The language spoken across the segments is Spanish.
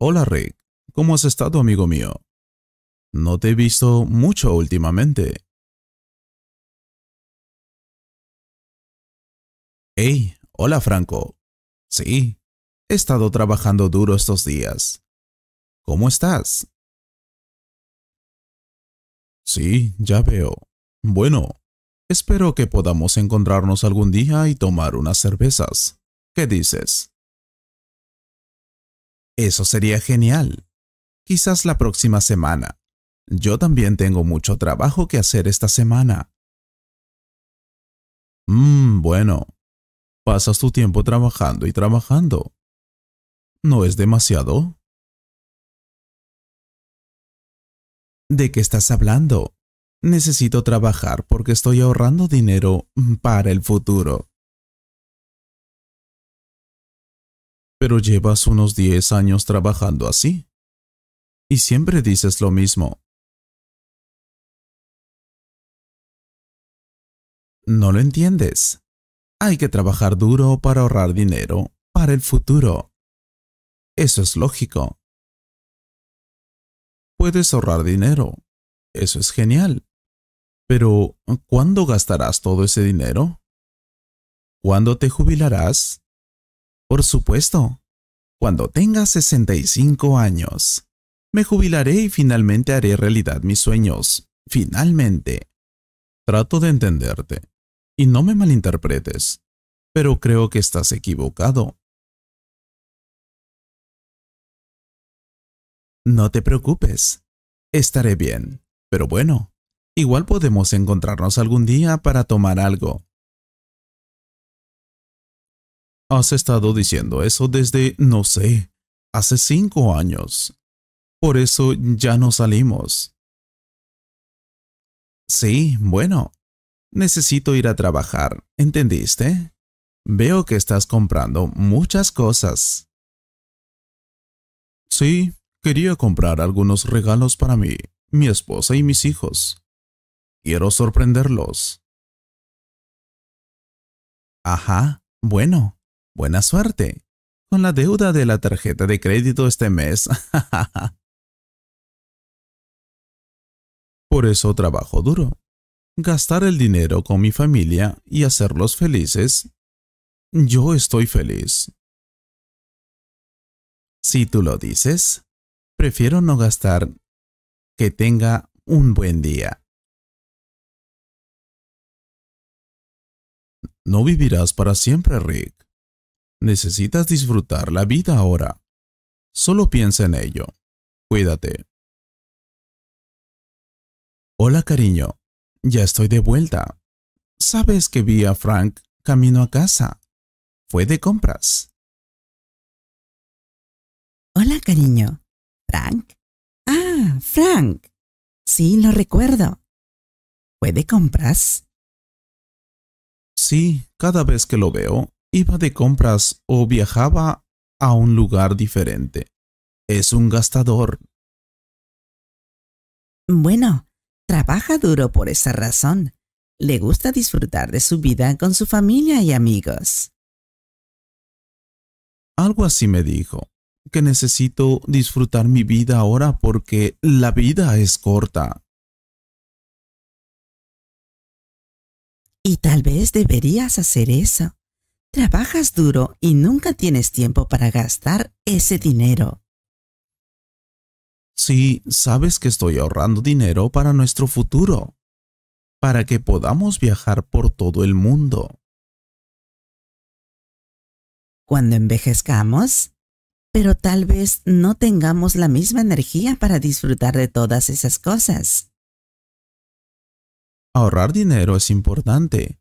Hola Rick, ¿cómo has estado amigo mío? No te he visto mucho últimamente. Hey, hola Franco. Sí, he estado trabajando duro estos días. ¿Cómo estás? Sí, ya veo. Bueno, espero que podamos encontrarnos algún día y tomar unas cervezas. ¿Qué dices? Eso sería genial. Quizás la próxima semana. Yo también tengo mucho trabajo que hacer esta semana. Mmm, bueno. Pasas tu tiempo trabajando y trabajando. ¿No es demasiado? ¿De qué estás hablando? Necesito trabajar porque estoy ahorrando dinero para el futuro. Pero llevas unos 10 años trabajando así. Y siempre dices lo mismo. No lo entiendes. Hay que trabajar duro para ahorrar dinero para el futuro. Eso es lógico. Puedes ahorrar dinero. Eso es genial. Pero, ¿cuándo gastarás todo ese dinero? ¿Cuándo te jubilarás? Por supuesto. Cuando tenga 65 años, me jubilaré y finalmente haré realidad mis sueños. Finalmente. Trato de entenderte. Y no me malinterpretes. Pero creo que estás equivocado. No te preocupes. Estaré bien. Pero bueno, igual podemos encontrarnos algún día para tomar algo. Has estado diciendo eso desde, no sé, hace cinco años. Por eso ya no salimos. Sí, bueno. Necesito ir a trabajar, ¿entendiste? Veo que estás comprando muchas cosas. Sí, quería comprar algunos regalos para mí, mi esposa y mis hijos. Quiero sorprenderlos. Ajá, bueno, Buena suerte con la deuda de la tarjeta de crédito este mes. Por eso trabajo duro. Gastar el dinero con mi familia y hacerlos felices. Yo estoy feliz. Si tú lo dices, prefiero no gastar. Que tenga un buen día. No vivirás para siempre, Rick. Necesitas disfrutar la vida ahora. Solo piensa en ello. Cuídate. Hola cariño, ya estoy de vuelta. Sabes que vi a Frank camino a casa. Fue de compras. Hola cariño. ¿Frank? Ah, Frank. Sí, lo recuerdo. ¿Fue de compras? Sí, cada vez que lo veo, iba de compras o viajaba a un lugar diferente. Es un gastador. Bueno, trabaja duro por esa razón. Le gusta disfrutar de su vida con su familia y amigos. Algo así me dijo, que necesito disfrutar mi vida ahora porque la vida es corta. Y tal vez deberías hacer eso. Trabajas duro y nunca tienes tiempo para gastar ese dinero. Sí, sabes que estoy ahorrando dinero para nuestro futuro, para que podamos viajar por todo el mundo. Cuando envejezcamos, pero tal vez no tengamos la misma energía para disfrutar de todas esas cosas. Ahorrar dinero es importante,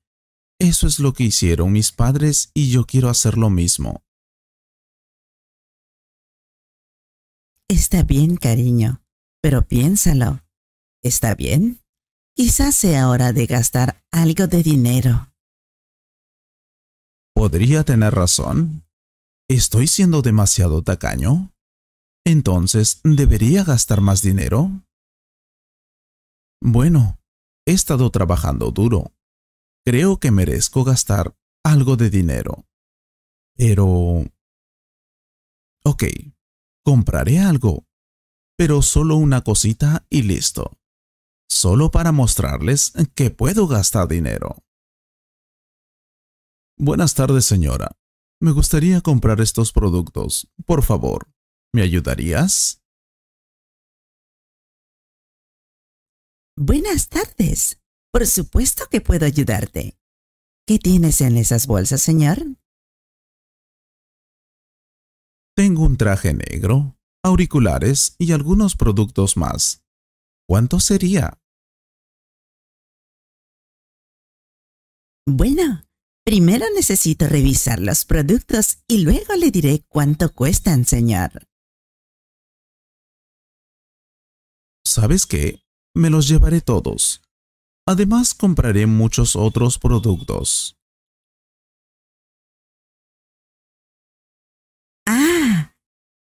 eso es lo que hicieron mis padres y yo quiero hacer lo mismo. Está bien, cariño, pero piénsalo. ¿Está bien? Quizás sea hora de gastar algo de dinero. Podría tener razón. ¿Estoy siendo demasiado tacaño? Entonces, ¿debería gastar más dinero? Bueno, he estado trabajando duro creo que merezco gastar algo de dinero. Pero... Ok, compraré algo, pero solo una cosita y listo. Solo para mostrarles que puedo gastar dinero. Buenas tardes, señora. Me gustaría comprar estos productos. Por favor, ¿me ayudarías? Buenas tardes. Por supuesto que puedo ayudarte. ¿Qué tienes en esas bolsas, señor? Tengo un traje negro, auriculares y algunos productos más. ¿Cuánto sería? Bueno, primero necesito revisar los productos y luego le diré cuánto cuestan, señor. ¿Sabes qué? Me los llevaré todos. Además compraré muchos otros productos. Ah,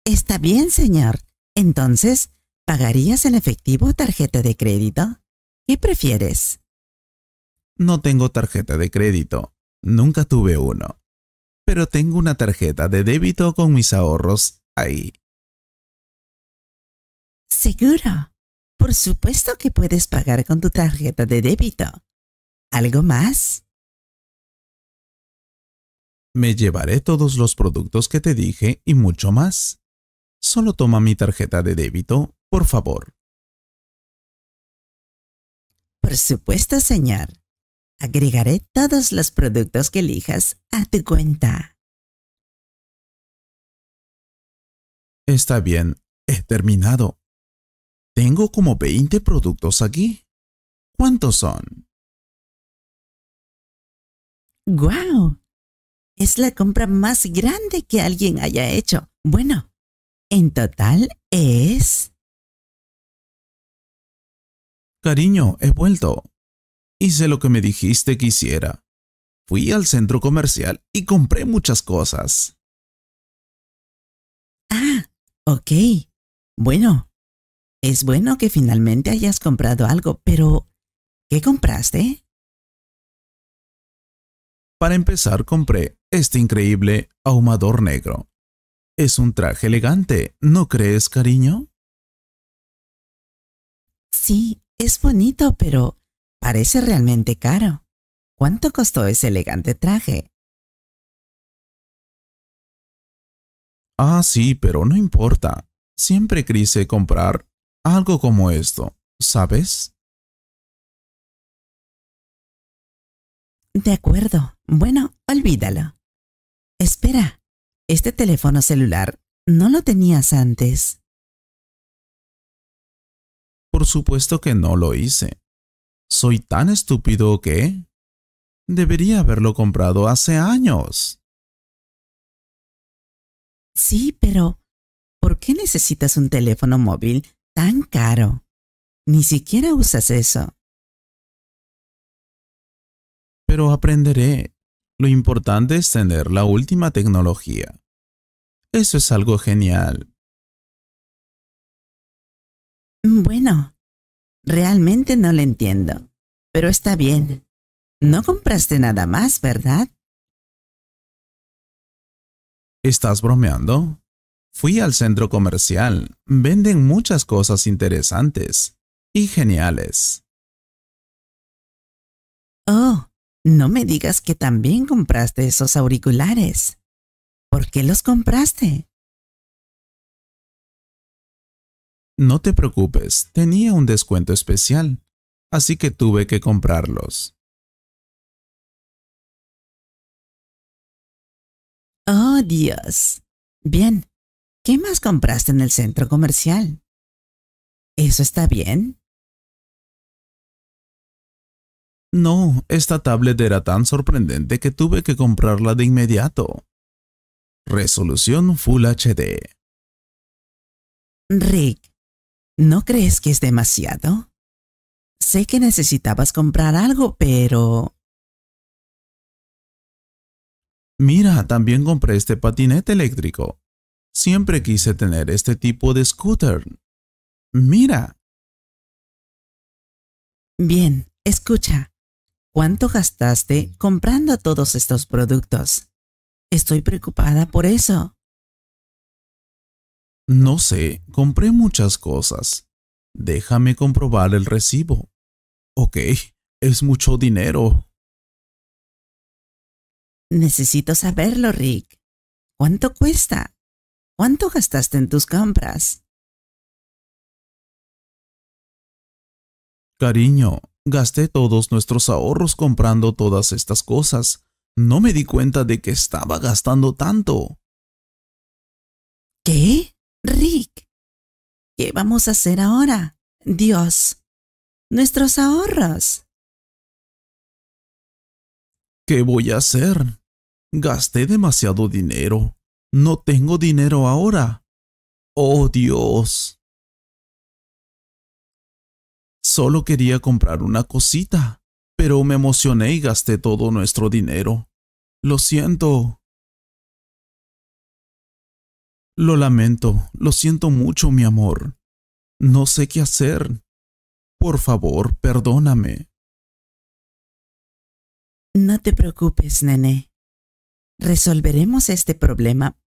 está bien, señor. Entonces, ¿pagarías en efectivo o tarjeta de crédito? ¿Qué prefieres? No tengo tarjeta de crédito. Nunca tuve uno. Pero tengo una tarjeta de débito con mis ahorros ahí. Seguro. Por supuesto que puedes pagar con tu tarjeta de débito. ¿Algo más? Me llevaré todos los productos que te dije y mucho más. Solo toma mi tarjeta de débito, por favor. Por supuesto, señor. Agregaré todos los productos que elijas a tu cuenta. Está bien, he terminado. Tengo como 20 productos aquí. ¿Cuántos son? ¡Guau! Wow. Es la compra más grande que alguien haya hecho. Bueno, en total es... Cariño, he vuelto. Hice lo que me dijiste que hiciera. Fui al centro comercial y compré muchas cosas. Ah, ok. Bueno, es bueno que finalmente hayas comprado algo, pero ¿qué compraste? Para empezar, compré este increíble ahumador negro. Es un traje elegante, ¿no crees, cariño? Sí, es bonito, pero parece realmente caro. ¿Cuánto costó ese elegante traje? Ah, sí, pero no importa. Siempre quise comprar algo como esto, ¿sabes? De acuerdo. Bueno, olvídalo. Espera, este teléfono celular no lo tenías antes. Por supuesto que no lo hice. Soy tan estúpido que... Debería haberlo comprado hace años. Sí, pero... ¿Por qué necesitas un teléfono móvil tan caro. Ni siquiera usas eso. Pero aprenderé. Lo importante es tener la última tecnología. Eso es algo genial. Bueno, realmente no lo entiendo. Pero está bien. No compraste nada más, ¿verdad? ¿Estás bromeando? Fui al centro comercial. Venden muchas cosas interesantes y geniales. Oh, no me digas que también compraste esos auriculares. ¿Por qué los compraste? No te preocupes, tenía un descuento especial, así que tuve que comprarlos. Oh, Dios. Bien, ¿Qué más compraste en el centro comercial? ¿Eso está bien? No, esta tablet era tan sorprendente que tuve que comprarla de inmediato. Resolución Full HD. Rick, ¿no crees que es demasiado? Sé que necesitabas comprar algo, pero... Mira, también compré este patinete eléctrico. Siempre quise tener este tipo de scooter. Mira. Bien, escucha. ¿Cuánto gastaste comprando todos estos productos? Estoy preocupada por eso. No sé, compré muchas cosas. Déjame comprobar el recibo. Ok, es mucho dinero. Necesito saberlo, Rick. ¿Cuánto cuesta? ¿Cuánto gastaste en tus compras? Cariño, gasté todos nuestros ahorros comprando todas estas cosas. No me di cuenta de que estaba gastando tanto. ¿Qué? Rick, ¿qué vamos a hacer ahora? Dios, nuestros ahorros. ¿Qué voy a hacer? Gasté demasiado dinero no tengo dinero ahora. Oh Dios. Solo quería comprar una cosita, pero me emocioné y gasté todo nuestro dinero. Lo siento. Lo lamento, lo siento mucho, mi amor. No sé qué hacer. Por favor, perdóname. No te preocupes, nene. Resolveremos este problema